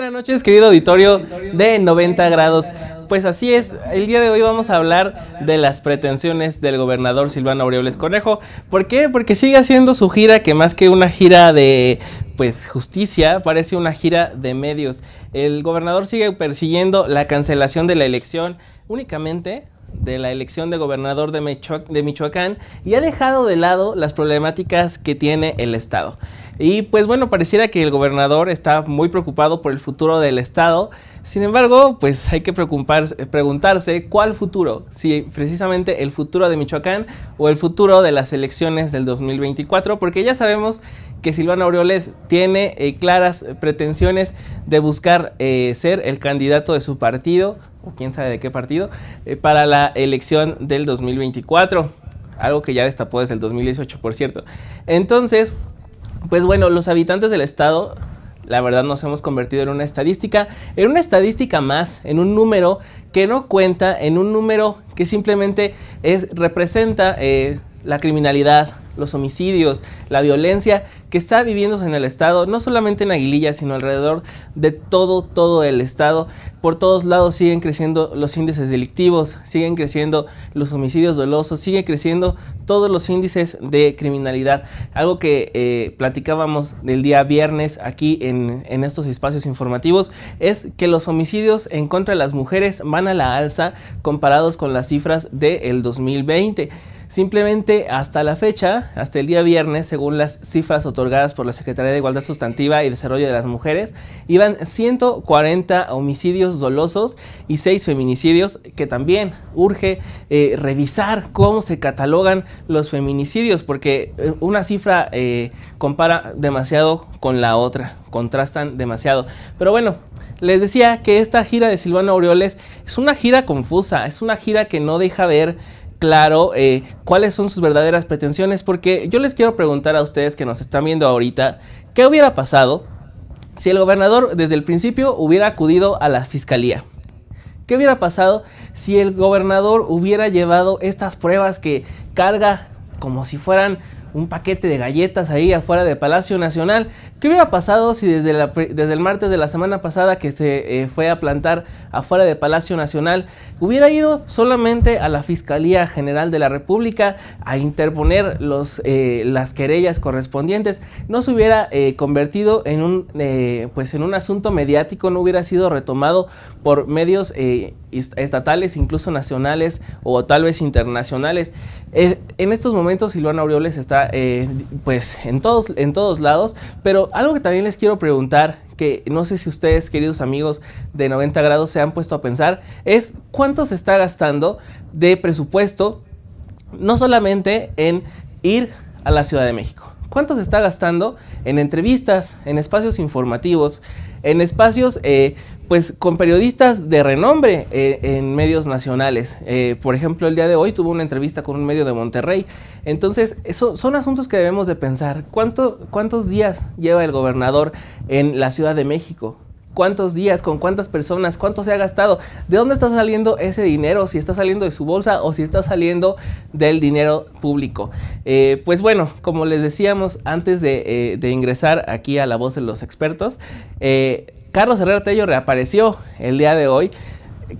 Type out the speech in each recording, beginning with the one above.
buenas noches, querido auditorio de 90 grados. Pues así es, el día de hoy vamos a hablar de las pretensiones del gobernador Silvano Aureoles Conejo. ¿Por qué? Porque sigue haciendo su gira que más que una gira de pues justicia, parece una gira de medios. El gobernador sigue persiguiendo la cancelación de la elección únicamente de la elección de gobernador de, Michoacán y ha dejado de lado las problemáticas que tiene el Estado. Y pues bueno, pareciera que el gobernador está muy preocupado por el futuro del Estado. Sin embargo, pues hay que eh, preguntarse cuál futuro, si precisamente el futuro de Michoacán o el futuro de las elecciones del 2024, porque ya sabemos que Silvano Aureoles tiene eh, claras pretensiones de buscar eh, ser el candidato de su partido, o quién sabe de qué partido, eh, para la elección del 2024. Algo que ya destapó desde el 2018, por cierto. Entonces, pues bueno, los habitantes del estado, la verdad nos hemos convertido en una estadística, en una estadística más, en un número que no cuenta, en un número que simplemente es, representa la criminalidad, los homicidios, la violencia que está viviéndose en el estado, no solamente en Aguililla, sino alrededor de todo, todo el estado. Por todos lados siguen creciendo los índices delictivos, siguen creciendo los homicidios dolosos, siguen creciendo todos los índices de criminalidad. Algo que eh, platicábamos del día viernes aquí en, estos espacios informativos es que los homicidios en contra de las mujeres van a la alza comparados con las cifras del 2020. Simplemente hasta la fecha, hasta el día viernes, según las cifras otorgadas por la Secretaría de Igualdad Sustantiva y Desarrollo de las Mujeres, iban 140 homicidios dolosos y 6 feminicidios, que también urge eh, revisar cómo se catalogan los feminicidios, porque eh, una cifra eh, compara demasiado con la otra, contrastan demasiado. Pero bueno, les decía que esta gira de Silvano Aureoles es una gira confusa, es una gira que no deja ver claro eh, cuáles son sus verdaderas pretensiones, porque yo les quiero preguntar a ustedes que nos están viendo ahorita, ¿qué hubiera pasado si el gobernador desde el principio hubiera acudido a la fiscalía? ¿Qué hubiera pasado si el gobernador hubiera llevado estas pruebas que carga como si fueran un paquete de galletas ahí afuera de Palacio Nacional. ¿Qué hubiera pasado si desde, desde el martes de la semana pasada que se eh, fue a plantar afuera de Palacio Nacional hubiera ido solamente a la Fiscalía General de la República a interponer los, eh, las querellas correspondientes? No se hubiera eh, convertido en un, pues en un asunto mediático, no hubiera sido retomado por medios estatales, incluso nacionales o tal vez internacionales. en estos momentos Silvana Aureoles está eh, pues en todos, en todos lados. Pero algo que también les quiero preguntar, que no sé si ustedes, queridos amigos de 90 grados, se han puesto a pensar, es cuánto se está gastando de presupuesto, no solamente en ir a la Ciudad de México. ¿Cuánto se está gastando en entrevistas, en espacios informativos, en espacios eh, pues con periodistas de renombre eh, en medios nacionales. Eh, por ejemplo, el día de hoy tuvo una entrevista con un medio de Monterrey. Entonces, eso, son asuntos que debemos de pensar. ¿Cuántos días lleva el gobernador en la Ciudad de México? ¿Cuántos días? ¿Con cuántas personas? ¿Cuánto se ha gastado? ¿De dónde está saliendo ese dinero? ¿Si está saliendo de su bolsa o si está saliendo del dinero público? Eh, pues bueno, como les decíamos antes de, de, ingresar aquí a la voz de los expertos, eh, Carlos Herrera Tello reapareció el día de hoy,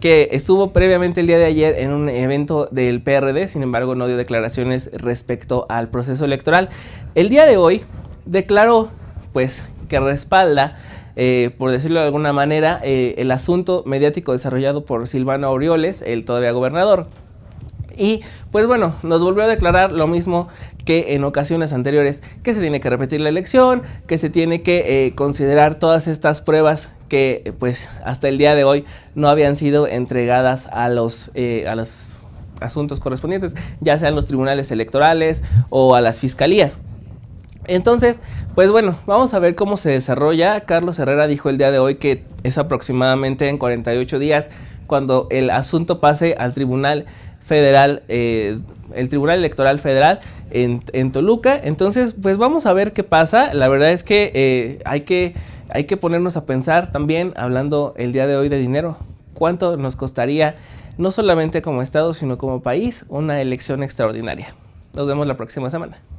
que estuvo previamente el día de ayer en un evento del PRD, sin embargo no dio declaraciones respecto al proceso electoral. El día de hoy declaró pues que respalda, eh, por decirlo de alguna manera, eh, el asunto mediático desarrollado por Silvano Aureoles, el todavía gobernador. Y pues bueno, nos volvió a declarar lo mismo que en ocasiones anteriores, que se tiene que repetir la elección, que se tiene que eh, considerar todas estas pruebas que pues hasta el día de hoy no habían sido entregadas a los, eh, a los asuntos correspondientes, ya sean los tribunales electorales o a las fiscalías. Entonces, pues bueno, vamos a ver cómo se desarrolla. Carlos Herrera dijo el día de hoy que es aproximadamente en 48 días cuando el asunto pase al tribunal federal, eh, el Tribunal Electoral Federal en, Toluca. Entonces, pues vamos a ver qué pasa. La verdad es que, eh, hay que hay que ponernos a pensar también, hablando el día de hoy de dinero, cuánto nos costaría, no solamente como Estado, sino como país, una elección extraordinaria. Nos vemos la próxima semana.